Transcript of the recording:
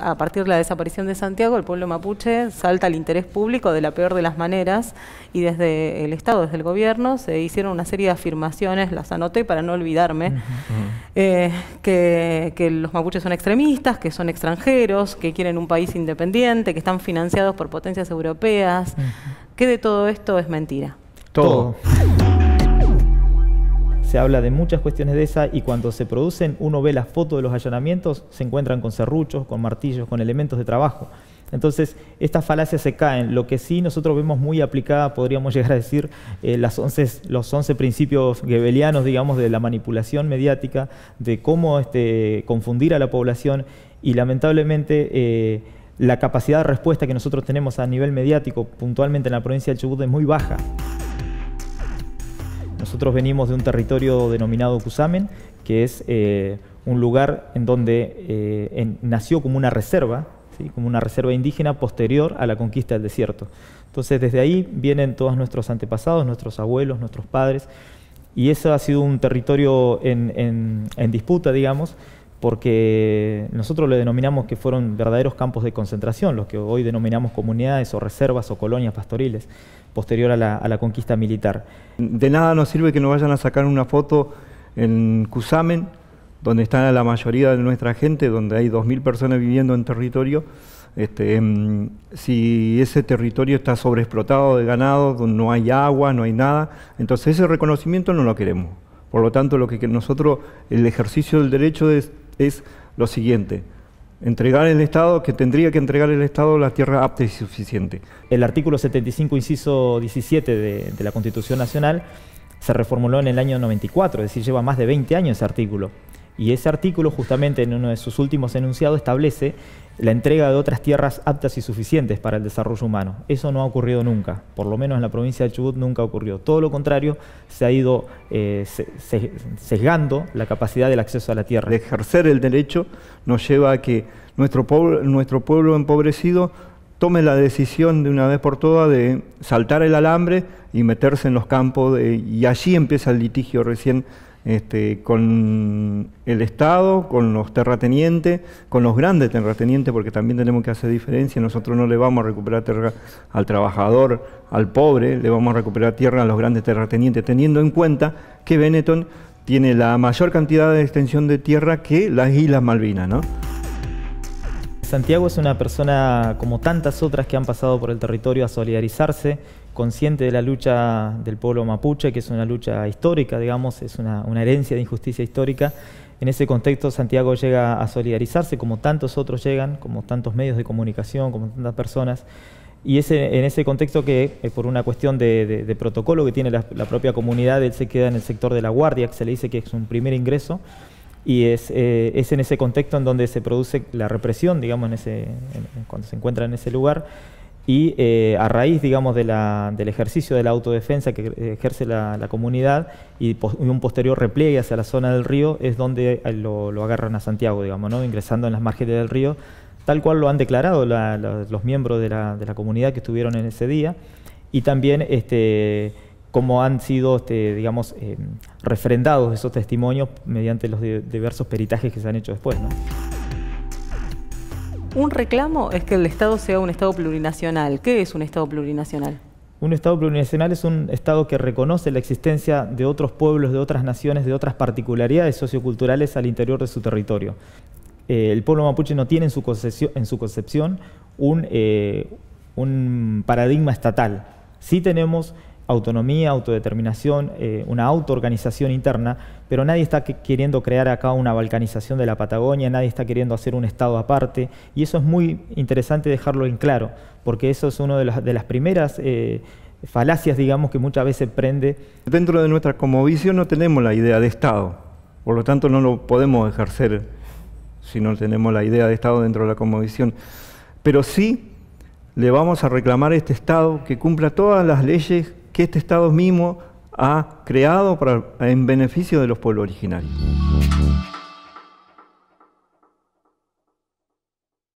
A partir de la desaparición de Santiago, el pueblo mapuche salta al interés público de la peor de las maneras y desde el Estado, desde el gobierno, se hicieron una serie de afirmaciones, las anoté para no olvidarme, eh, que, los mapuches son extremistas, que son extranjeros, que quieren un país independiente, que están financiados por potencias europeas. que de todo esto es mentira? todo se habla de muchas cuestiones de esa y cuando se producen uno ve las fotos de los allanamientos, se encuentran con serruchos, con martillos, con elementos de trabajo. Entonces, estas falacias se caen. Lo que sí nosotros vemos muy aplicada, podríamos llegar a decir, eh, las 11, los 11 principios gebelianos, digamos, de la manipulación mediática, de cómo este, confundir a la población y lamentablemente... Eh, la capacidad de respuesta que nosotros tenemos a nivel mediático puntualmente en la provincia del Chubut es muy baja. Nosotros venimos de un territorio denominado Cusamen, que es eh, un lugar en donde eh, nació como una reserva, como una reserva indígena posterior a la conquista del desierto. Entonces desde ahí vienen todos nuestros antepasados, nuestros abuelos, nuestros padres, y eso ha sido un territorio en disputa, digamos, porque nosotros le denominamos que fueron verdaderos campos de concentración, los que hoy denominamos comunidades o reservas o colonias pastoriles, posterior a la, conquista militar. De nada nos sirve que nos vayan a sacar una foto en Cusamen, donde está la mayoría de nuestra gente, donde hay 2.000 personas viviendo en territorio, este, em, si ese territorio está sobreexplotado de ganado, donde no hay agua, no hay nada, entonces ese reconocimiento no lo queremos. Por lo tanto, lo que nosotros, el ejercicio del derecho de es lo siguiente. Entregar el Estado, que tendría que entregar el Estado la tierra apta y suficiente. El artículo 75, inciso 17 de, de la Constitución Nacional, se reformuló en el año 94, es decir, lleva más de 20 años ese artículo. Y ese artículo, justamente en uno de sus últimos enunciados, establece la entrega de otras tierras aptas y suficientes para el desarrollo humano. Eso no ha ocurrido nunca, por lo menos en la provincia de Chubut nunca ha ocurrió. Todo lo contrario, se ha ido eh, sesgando la capacidad del acceso a la tierra. De ejercer el derecho nos lleva a que nuestro pueblo, nuestro pueblo empobrecido tome la decisión de una vez por todas de saltar el alambre y meterse en los campos y allí empieza el litigio recién este, con el Estado, con los terratenientes, con los grandes terratenientes, porque también tenemos que hacer diferencia, nosotros no le vamos a recuperar tierra al trabajador, al pobre, le vamos a recuperar tierra a los grandes terratenientes, teniendo en cuenta que Benetton tiene la mayor cantidad de extensión de tierra que las Islas Malvinas. ¿no? Santiago es una persona, como tantas otras que han pasado por el territorio, a solidarizarse, consciente de la lucha del pueblo mapuche, que es una lucha histórica, digamos, es una, herencia de injusticia histórica. En ese contexto, Santiago llega a solidarizarse, como tantos otros llegan, como tantos medios de comunicación, como tantas personas. Y es en ese contexto que, eh, por una cuestión de, protocolo que tiene la, la propia comunidad, él se queda en el sector de la guardia, que se le dice que es un primer ingreso y es, eh, es, en ese contexto en donde se produce la represión, digamos, en ese, cuando se encuentra en ese lugar. Y eh, a raíz, digamos, de del ejercicio de la autodefensa que ejerce la, comunidad y, un posterior repliegue hacia la zona del río es donde eh, lo, agarran a Santiago, digamos, ¿no? ingresando en las márgenes del río, tal cual lo han declarado los miembros de, de la, comunidad que estuvieron en ese día. Y también este, cómo han sido, este, digamos, eh, refrendados esos testimonios mediante los diversos peritajes que se han hecho después. Un reclamo es que el Estado sea un Estado plurinacional. ¿Qué es un Estado plurinacional? Un Estado plurinacional es un Estado que reconoce la existencia de otros pueblos, de otras naciones, de otras particularidades socioculturales al interior de su territorio. Eh, el pueblo mapuche no tiene en su, concepción, un, eh, un paradigma estatal. Sí tenemos autonomía, autodeterminación, eh, una autoorganización interna, pero nadie está queriendo crear acá una balcanización de la Patagonia, nadie está queriendo hacer un Estado aparte, y eso es muy interesante dejarlo en claro, porque eso es una de las, de las primeras eh, falacias, digamos, que muchas veces prende. Dentro de nuestra comovisión no tenemos la idea de Estado, por lo tanto no lo podemos ejercer si no tenemos la idea de Estado dentro de la comovisión, pero sí le vamos a reclamar este Estado que cumpla todas las leyes que este Estado mismo ha creado en beneficio de los pueblos originarios.